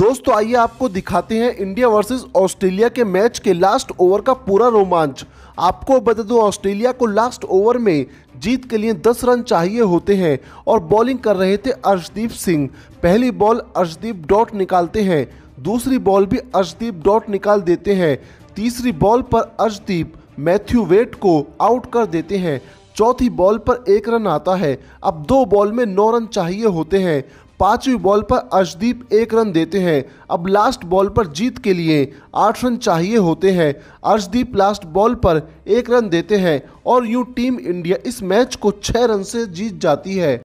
दोस्तों आइए आपको दिखाते हैं इंडिया वर्सेस ऑस्ट्रेलिया के मैच के लास्ट ओवर का पूरा रोमांच आपको बता दूं ऑस्ट्रेलिया को लास्ट ओवर में जीत के लिए 10 रन चाहिए होते हैं और बॉलिंग कर रहे थे अर्शदीप सिंह पहली बॉल अर्शदीप डॉट निकालते हैं दूसरी बॉल भी अर्शदीप डॉट निकाल देते हैं तीसरी बॉल पर अर्शदीप मैथ्यू वेट को आउट कर देते हैं चौथी बॉल पर एक रन आता है अब दो बॉल में नौ रन चाहिए होते हैं पांचवी बॉल पर अर्शदीप एक रन देते हैं अब लास्ट बॉल पर जीत के लिए आठ रन चाहिए होते हैं अर्शदीप लास्ट बॉल पर एक रन देते हैं और यूं टीम इंडिया इस मैच को छः रन से जीत जाती है